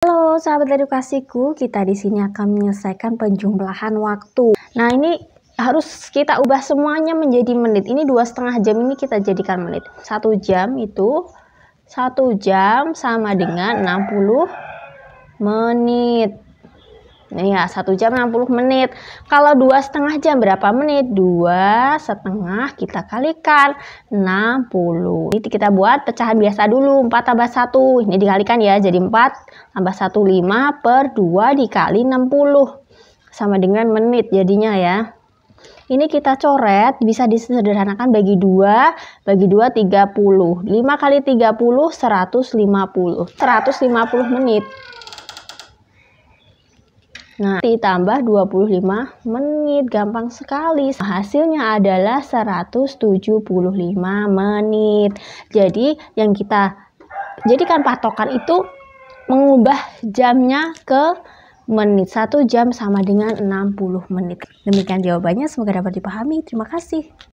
Halo sahabat edukasiku, kita di sini akan menyelesaikan penjumlahan waktu. Nah ini harus kita ubah semuanya menjadi menit. Ini dua setengah jam ini kita jadikan menit. Satu jam itu satu jam sama dengan 60 menit. Ya, satu jam 60 menit. Kalau dua setengah jam berapa menit? Dua setengah kita kalikan 60. Ini kita buat pecahan biasa dulu, 4 tambah 1. Ini dikalikan ya, jadi 4 tambah 1, 5 per 2 dikali 60. Sama dengan menit jadinya ya. Ini kita coret, bisa disederhanakan bagi 2, bagi 2 30. 5 kali 30, 150. 150 menit. Nah, ditambah 25 menit, gampang sekali. Hasilnya adalah 175 menit. Jadi, yang kita jadikan patokan itu mengubah jamnya ke menit. 1 jam sama dengan 60 menit. Demikian jawabannya, semoga dapat dipahami. Terima kasih.